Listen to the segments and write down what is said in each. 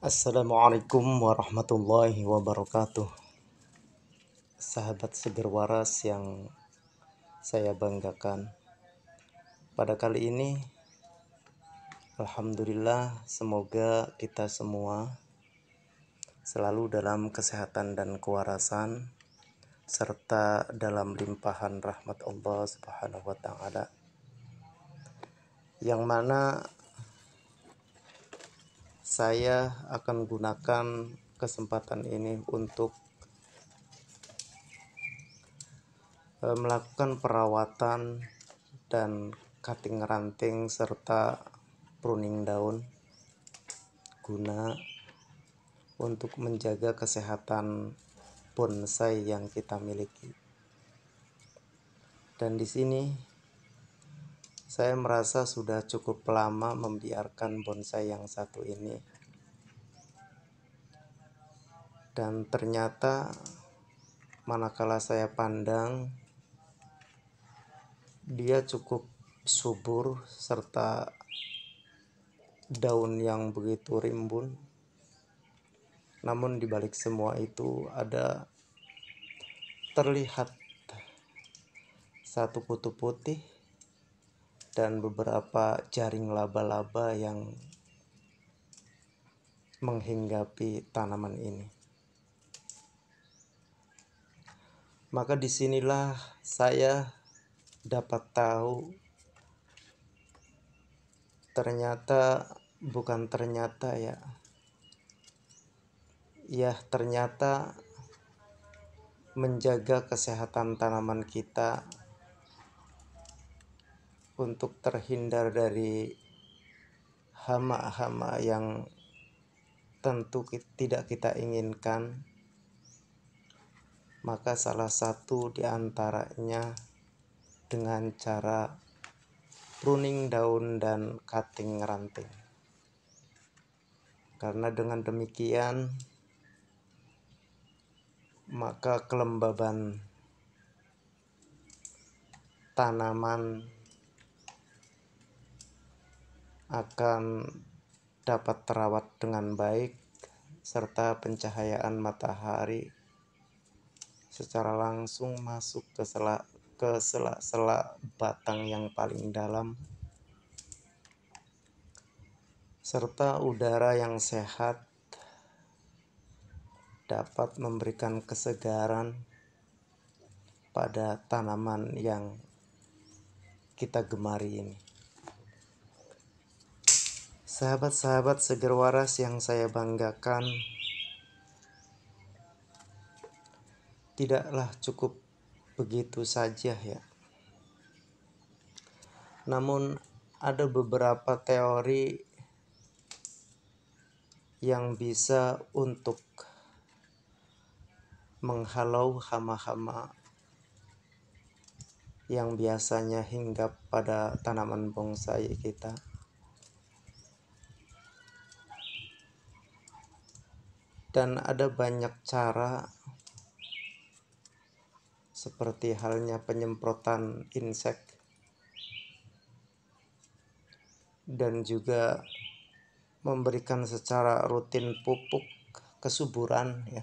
Assalamualaikum warahmatullahi wabarakatuh Sahabat seger waras yang saya banggakan Pada kali ini Alhamdulillah semoga kita semua Selalu dalam kesehatan dan kewarasan Serta dalam limpahan rahmat Allah subhanahu wa ta'ala Yang mana saya akan gunakan kesempatan ini untuk e, melakukan perawatan dan cutting ranting serta pruning daun guna untuk menjaga kesehatan bonsai yang kita miliki. Dan di sini saya merasa sudah cukup lama membiarkan bonsai yang satu ini. Dan ternyata manakala saya pandang dia cukup subur serta daun yang begitu rimbun. Namun dibalik semua itu ada terlihat satu kutu putih dan beberapa jaring laba-laba yang menghinggapi tanaman ini. Maka disinilah saya dapat tahu ternyata bukan ternyata ya ya ternyata menjaga kesehatan tanaman kita untuk terhindar dari hama-hama yang tentu tidak kita inginkan maka salah satu diantaranya dengan cara pruning daun dan cutting ranting karena dengan demikian maka kelembaban tanaman akan dapat terawat dengan baik serta pencahayaan matahari secara langsung masuk ke sela ke sela-sela batang yang paling dalam serta udara yang sehat dapat memberikan kesegaran pada tanaman yang kita gemari ini. Sahabat-sahabat seger waras yang saya banggakan, tidaklah cukup begitu saja ya. Namun ada beberapa teori yang bisa untuk menghalau hama-hama yang biasanya hinggap pada tanaman bonsai kita. dan ada banyak cara seperti halnya penyemprotan insek dan juga memberikan secara rutin pupuk kesuburan ya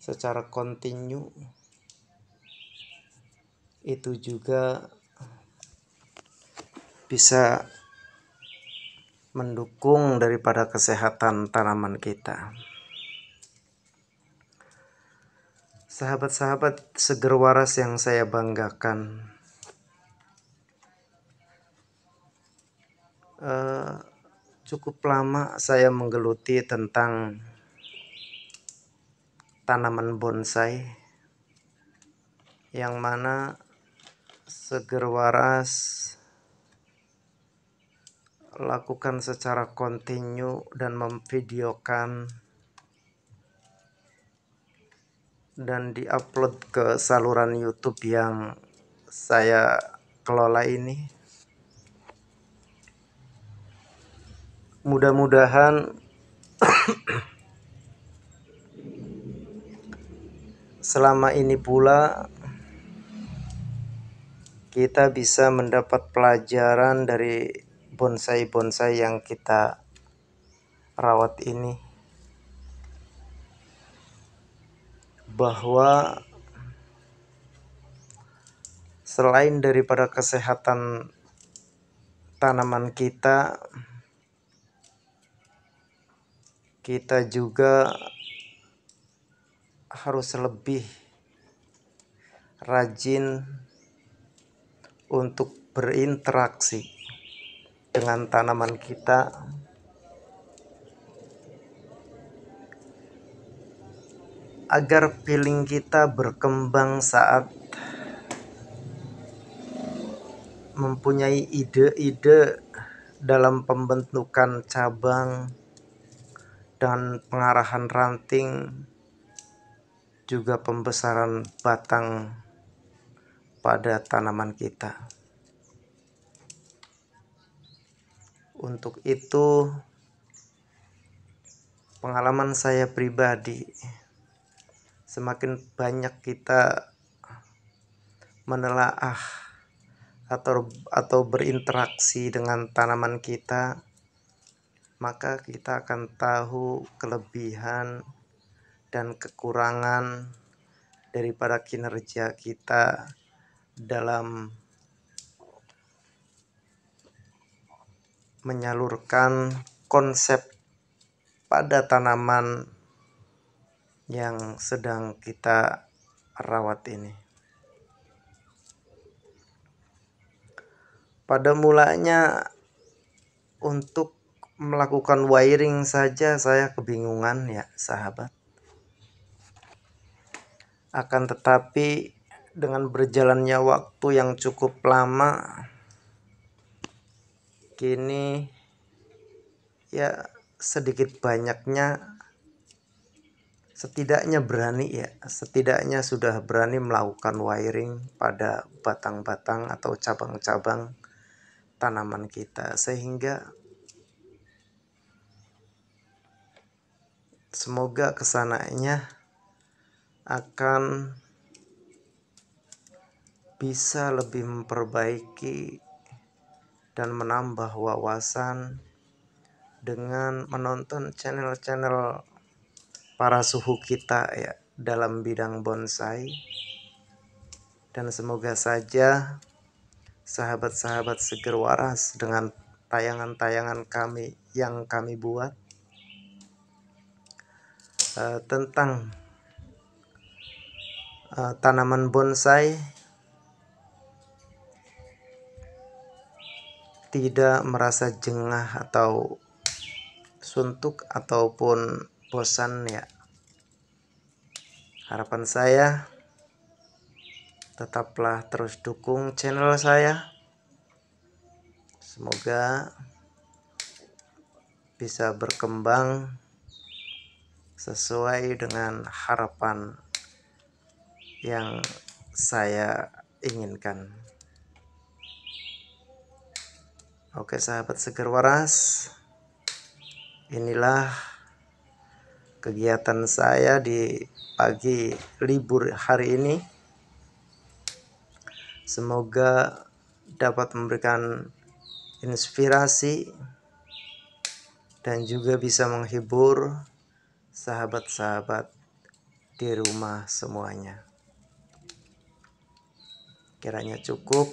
secara kontinu itu juga bisa mendukung daripada kesehatan tanaman kita. Sahabat-sahabat seger waras yang saya banggakan, eh, cukup lama saya menggeluti tentang tanaman bonsai, yang mana seger waras lakukan secara kontinu dan memvideokan dan diupload ke saluran YouTube yang saya kelola ini. Mudah-mudahan selama ini pula kita bisa mendapat pelajaran dari bonsai-bonsai yang kita rawat ini bahwa selain daripada kesehatan tanaman kita kita juga harus lebih rajin untuk berinteraksi dengan tanaman kita agar piling kita berkembang saat mempunyai ide-ide dalam pembentukan cabang dan pengarahan ranting juga pembesaran batang pada tanaman kita. Untuk itu pengalaman saya pribadi semakin banyak kita menelaah atau atau berinteraksi dengan tanaman kita maka kita akan tahu kelebihan dan kekurangan daripada kinerja kita dalam menyalurkan konsep pada tanaman yang sedang kita rawat ini. Pada mulanya untuk melakukan wiring saja saya kebingungan ya sahabat. Akan tetapi dengan berjalannya waktu yang cukup lama kini ya sedikit banyaknya setidaknya berani ya, setidaknya sudah berani melakukan wiring pada batang-batang atau cabang-cabang tanaman kita sehingga semoga kesananya akan bisa lebih memperbaiki dan menambah wawasan dengan menonton channel-channel para suhu kita ya dalam bidang bonsai dan semoga saja sahabat-sahabat seger waras dengan tayangan-tayangan kami yang kami buat uh, tentang uh, tanaman bonsai tidak merasa jengah atau suntuk ataupun bosan ya harapan saya tetaplah terus dukung channel saya semoga bisa berkembang sesuai dengan harapan yang saya inginkan. Oke sahabat seger waras Inilah kegiatan saya di pagi libur hari ini Semoga dapat memberikan inspirasi dan juga bisa menghibur sahabat-sahabat di rumah semuanya. Kiranya cukup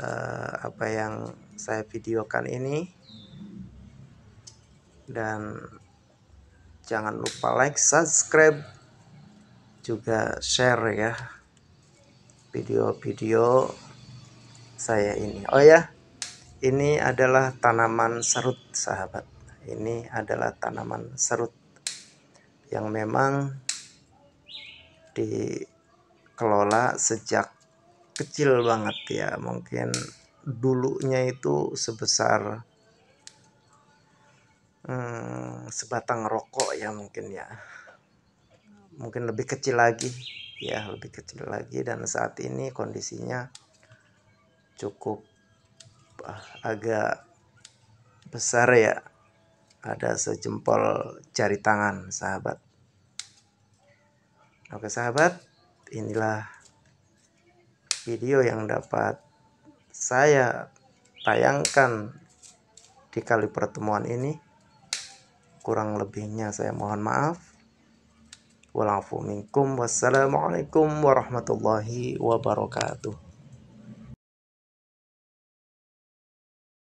uh, apa yang saya videokan ini dan jangan lupa like subscribe juga share ya video-video saya ini oh ya ini adalah tanaman serut sahabat ini adalah tanaman serut yang memang dikelola sejak kecil banget ya mungkin dulunya itu sebesar hmm, sebatang rokok ya mungkin ya mungkin lebih kecil lagi ya lebih kecil lagi dan saat ini kondisinya cukup ah, agak besar ya ada sejempol jari tangan sahabat oke sahabat inilah video yang dapat saya tayangkan di kali pertemuan ini. Kurang lebihnya saya mohon maaf. Walafu minkum wassalamualaikum warahmatullahi wabarakatuh.